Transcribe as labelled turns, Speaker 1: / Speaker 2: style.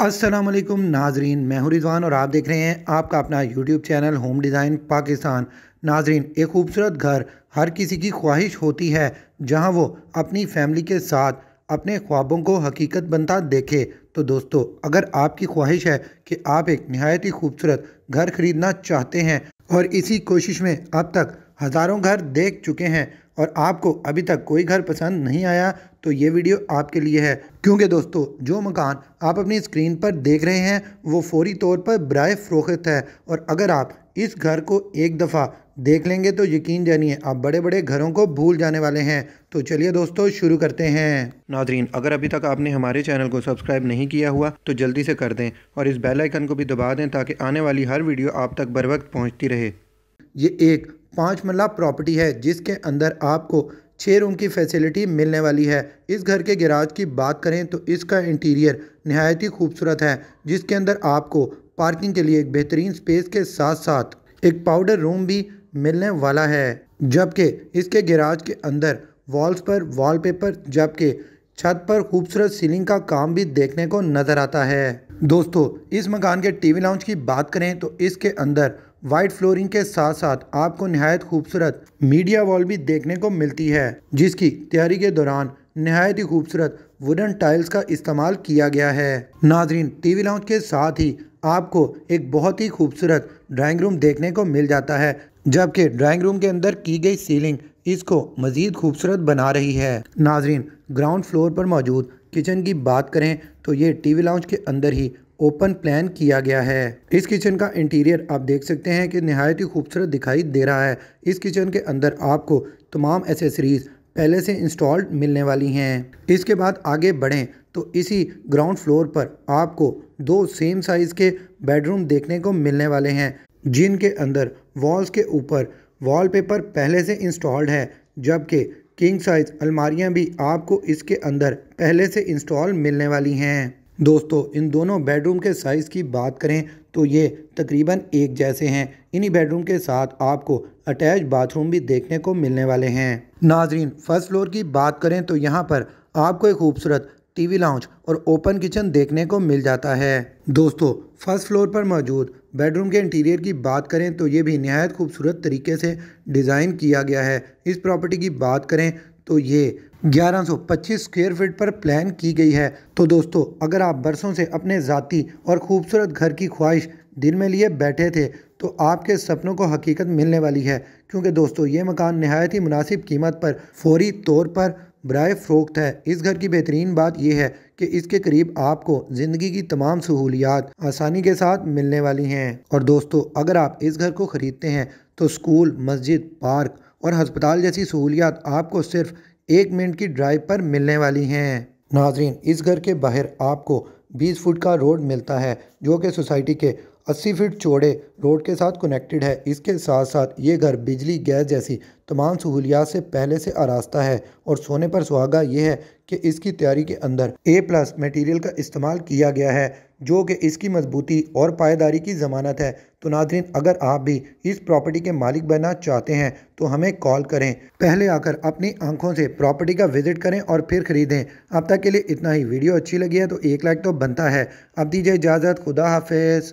Speaker 1: असलम नाजरीन मैं रिजवान और आप देख रहे हैं आपका अपना YouTube channel home design Pakistan नाजरीन एक खूबसूरत घर हर किसी की ख्वाहिश होती है जहां वो अपनी फैमिली के साथ अपने ख्वाबों को हकीकत बनता देखे तो दोस्तों अगर आपकी ख्वाहिश है कि आप एक नहायत ही खूबसूरत घर ख़रीदना चाहते हैं और इसी कोशिश में अब तक हज़ारों घर देख चुके हैं और आपको अभी तक कोई घर पसंद नहीं आया तो ये वीडियो आपके लिए है क्योंकि दोस्तों जो मकान आप अपनी स्क्रीन पर देख रहे हैं वो फौरी तौर पर बर फरोख्त है और अगर आप इस घर को एक दफ़ा देख लेंगे तो यकीन जानिए आप बड़े बड़े घरों को भूल जाने वाले हैं तो चलिए दोस्तों शुरू करते हैं नादरीन अगर अभी तक आपने हमारे चैनल को सब्सक्राइब नहीं किया हुआ तो जल्दी से कर दें और इस बेल आइकन को भी दबा दें ताकि आने वाली हर वीडियो आप तक बर वक्त पहुँचती रहे ये एक पाँच मल्ला प्रॉपर्टी है जिसके अंदर आपको छः रूम की फैसिलिटी मिलने वाली है इस घर के गैराज की बात करें तो इसका इंटीरियर नहायत ही खूबसूरत है जिसके अंदर आपको पार्किंग के लिए एक बेहतरीन स्पेस के साथ साथ एक पाउडर रूम भी मिलने वाला है जबकि इसके गैराज के अंदर वॉल्स पर वॉलपेपर जबकि छत पर खूबसूरत सीलिंग का काम भी देखने को नज़र आता है दोस्तों इस मकान के टीवी लाउंज की बात करें तो इसके अंदर वाइट फ्लोरिंग के साथ साथ आपको नहायत खूबसूरत मीडिया वॉल भी देखने को मिलती है जिसकी तैयारी के दौरान नहायत ही खूबसूरत वुडन टाइल्स का इस्तेमाल किया गया है नाजरीन टीवी लाउंज के साथ ही आपको एक बहुत ही खूबसूरत ड्राइंग रूम देखने को मिल जाता है जबकि ड्राइंग रूम के अंदर की गई सीलिंग इसको मज़ीद खूबसूरत बना रही है नाजरीन ग्राउंड फ्लोर पर मौजूद किचन की बात करें तो ये टीवी लाउंज के अंदर ही ओपन प्लान किया गया है इस किचन का इंटीरियर आप देख सकते हैं कि नहायत ही खूबसूरत दिखाई दे रहा है इस किचन के अंदर आपको तमाम एसेसरीज़ पहले से इंस्टॉल्ड मिलने वाली हैं इसके बाद आगे बढ़ें तो इसी ग्राउंड फ्लोर पर आपको दो सेम साइज़ के बेडरूम देखने को मिलने वाले हैं जिनके अंदर वॉल्स के ऊपर वॉलपेपर पहले से इंस्टॉल्ड है जबकि किंग साइज़ अलमारियां भी आपको इसके अंदर पहले से इंस्टॉल मिलने वाली हैं दोस्तों इन दोनों बेडरूम के साइज़ की बात करें तो ये तकरीबन एक जैसे हैं इन्हीं बेडरूम के साथ आपको अटैच बाथरूम भी देखने को मिलने वाले हैं नाजरीन फर्स्ट फ्लोर की बात करें तो यहाँ पर आपको एक खूबसूरत टीवी लाउंज और ओपन किचन देखने को मिल जाता है दोस्तों फर्स्ट फ्लोर पर मौजूद बेडरूम के इंटीरियर की बात करें तो ये भी नहायत खूबसूरत तरीके से डिज़ाइन किया गया है इस प्रॉपर्टी की बात करें तो ये 1125 स्क्वायर फीट पर प्लान की गई है तो दोस्तों अगर आप बरसों से अपने ज़ाती और खूबसूरत घर की ख्वाहिश दिन में लिए बैठे थे तो आपके सपनों को हकीकत मिलने वाली है क्योंकि दोस्तों ये मकान नहायत ही मुनासिब कीमत पर फौरी तौर पर ब्राय फ़रोख्त है इस घर की बेहतरीन बात यह है कि इसके करीब आपको ज़िंदगी की तमाम सहूलियात आसानी के साथ मिलने वाली हैं और दोस्तों अगर आप इस घर को ख़रीदते हैं तो स्कूल मस्जिद पार्क और हस्पताल जैसी सहूलियात आपको सिर्फ एक मिनट की ड्राइव पर मिलने वाली हैं नाजरीन इस घर के बाहर आपको 20 फुट का रोड मिलता है जो कि सोसाइटी के 80 फीट चौड़े रोड के साथ कनेक्टेड है इसके साथ साथ ये घर बिजली गैस जैसी तमाम सहूलियात से पहले से आरास्ता है और सोने पर सुहागा यह है कि इसकी तैयारी के अंदर ए प्लस मटेरियल का इस्तेमाल किया गया है जो कि इसकी मजबूती और पायदारी की ज़मानत है तो नाजरीन अगर आप भी इस प्रॉपर्टी के मालिक बनना चाहते हैं तो हमें कॉल करें पहले आकर अपनी आंखों से प्रॉपर्टी का विजिट करें और फिर ख़रीदें अब तक के लिए इतना ही वीडियो अच्छी लगी है तो एक लाइक तो बनता है अब दीजिए इजाज़त खुदा हाफिज़